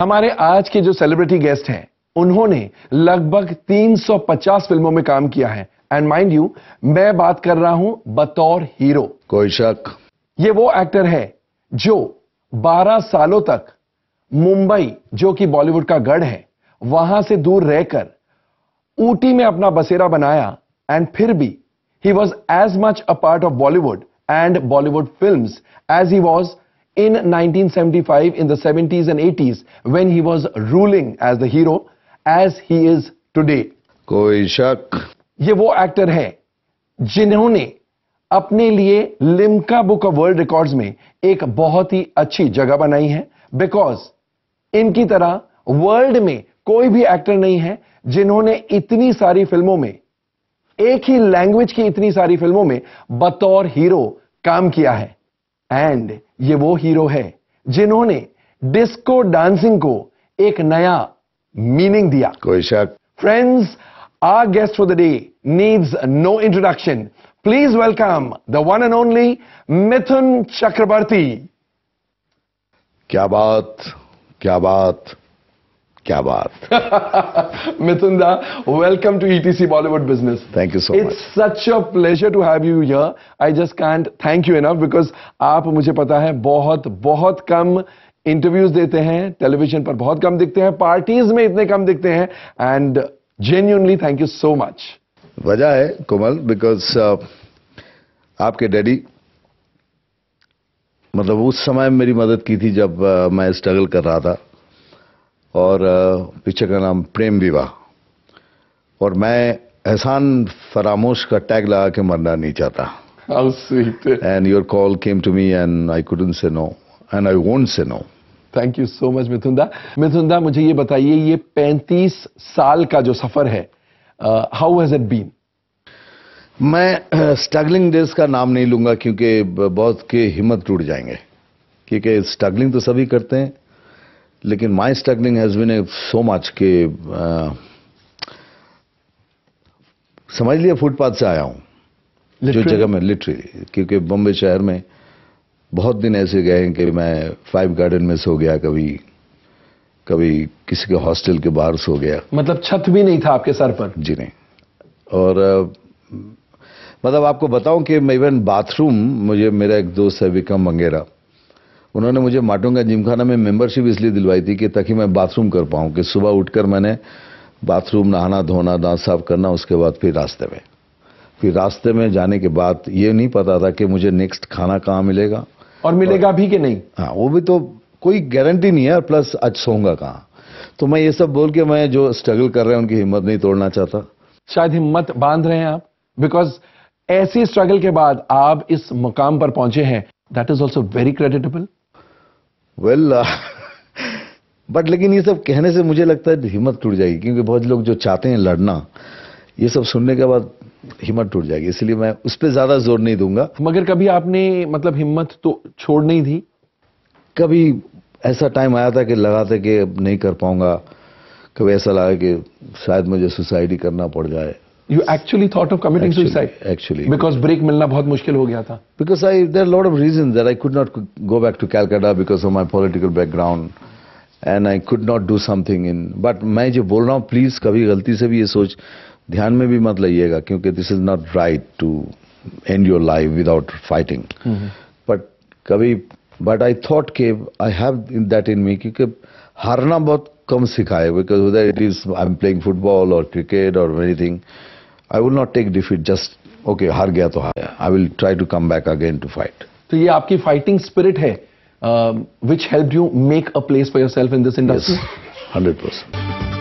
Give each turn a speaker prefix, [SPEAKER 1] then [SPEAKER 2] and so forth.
[SPEAKER 1] हमारे आज के जो सेलिब्रिटी गेस्ट हैं उन्होंने लगभग 350 फिल्मों में काम किया है एंड माइंड यू मैं बात कर रहा हूं बतौर हीरो कोई शक ये वो एक्टर है जो 12 सालों तक मुंबई जो कि बॉलीवुड का गढ़ है वहां से दूर रहकर ऊटी में अपना बसेरा बनाया एंड फिर भी he was as much a part of Bollywood and Bollywood film as he was in 1975 in the 70s and 80s when he was ruling as the hero as he is today. कोई शक ये वो एक्टर हैं जिन्होंने अपने लिए Limca Book of World Records में एक बहुत ही अच्छी जगह बनाई है बिकॉज इनकी तरह वर्ल्ड में कोई भी एक्टर नहीं है जिन्होंने इतनी सारी फिल्मों में एक ही लैंग्वेज की इतनी सारी फिल्मों में बतौर हीरो काम किया है एंड ये वो हीरो है जिन्होंने डिस्को डांसिंग को एक नया मीनिंग दिया कोई शक friends a guest for the day needs no introduction please welcome the one and only Mithun Chakraborty क्या बात क्या बात क्या बात Mithun da welcome to ETC Bollywood business thank you so much it's such a pleasure to have you here I just can't thank you enough because आप मुझे पता है बहुत बहुत कम इंटरव्यूज देते हैं टेलीविजन पर बहुत कम दिखते हैं पार्टीज में इतने कम दिखते हैं and
[SPEAKER 2] genuinely thank you so much वजह है कोमल बिकॉज uh, आपके डैडी मतलब उस समय मेरी मदद की थी जब uh, मैं स्ट्रगल कर रहा था और पिक्चर का नाम प्रेम विवाह और मैं एहसान फरामोश का टैग लगा के मरना नहीं चाहता and your call came to me and I and say no and I won't say no
[SPEAKER 1] thank you so much Mithunda Mithunda मुझे ये बताइए ये 35 साल का
[SPEAKER 2] जो सफर है हाउ हैज इट बीन मैं स्ट्रगलिंग डेज का नाम नहीं लूंगा क्योंकि बहुत के हिम्मत टूट जाएंगे क्योंकि स्ट्रगलिंग तो सभी करते हैं लेकिन my struggling has been a so much के समझ लिया फुटपाथ से आया हूं जो जगह में लिटरली क्योंकि बॉम्बे शहर में बहुत दिन ऐसे गए कि मैं फाइव गार्डन में सो गया कभी कभी किसी के हॉस्टल के बाहर सो गया
[SPEAKER 1] मतलब छत भी नहीं था आपके सर पर
[SPEAKER 2] जी नहीं और मतलब आपको बताऊं कि मैं इवन बाथरूम मुझे मेरा एक दोस्त है विक्रम मंगेरा उन्होंने मुझे माटोंगा जिमखाना में मेंबरशिप इसलिए दिलवाई थी कि ताकि मैं बाथरूम कर पाऊँ कि सुबह उठकर मैंने बाथरूम नहाना धोना दांत साफ करना उसके बाद फिर रास्ते में फिर रास्ते में जाने के बाद ये नहीं पता था कि मुझे नेक्स्ट खाना कहाँ मिलेगा और मिलेगा और, भी कि नहीं हाँ वो भी तो कोई गारंटी नहीं है प्लस आज सोऊंगा कहाँ तो मैं ये सब बोल के मैं जो स्ट्रगल कर रहे हैं उनकी हिम्मत नहीं तोड़ना चाहता शायद हिम्मत बांध रहे हैं आप बिकॉज ऐसी स्ट्रगल के
[SPEAKER 1] बाद आप इस मुकाम पर पहुंचे हैं that is also very creditable
[SPEAKER 2] well but uh, लेकिन ये सब कहने से मुझे लगता है हिम्मत टूट जाएगी क्योंकि बहुत लोग जो चाहते हैं लड़ना ये सब सुनने के बाद हिम्मत टूट जाएगी इसलिए मैं उस पर ज्यादा जोर नहीं दूंगा मगर कभी आपने मतलब हिम्मत तो छोड़ नहीं थी कभी ऐसा टाइम आया था कि लगा था कि अब नहीं कर पाऊंगा कभी ऐसा लगा कि शायद मुझे सुसाइड करना पड़ जाए
[SPEAKER 1] you actually thought of committing actually, suicide
[SPEAKER 2] actually because break
[SPEAKER 1] milna bahut mushkil ho gaya tha
[SPEAKER 2] because i there are a lot of reasons that i could not go back to calcutta because of my political background and i could not do something in but main jo bol raha hu please kabhi galti se bhi ye soch ध्यान में भी मत लाइएगा क्योंकि this is not right to end your life without fighting but कभी but I thought के have have that in me क्योंकि हारना बहुत कम सिखाए because it is I am playing football और क्रिकेट और anything I will not take defeat just okay हार गया तो हार I will try to come back again to fight
[SPEAKER 1] तो ये आपकी फाइटिंग स्पिरिट है which help you make a place for yourself in this industry hundred percent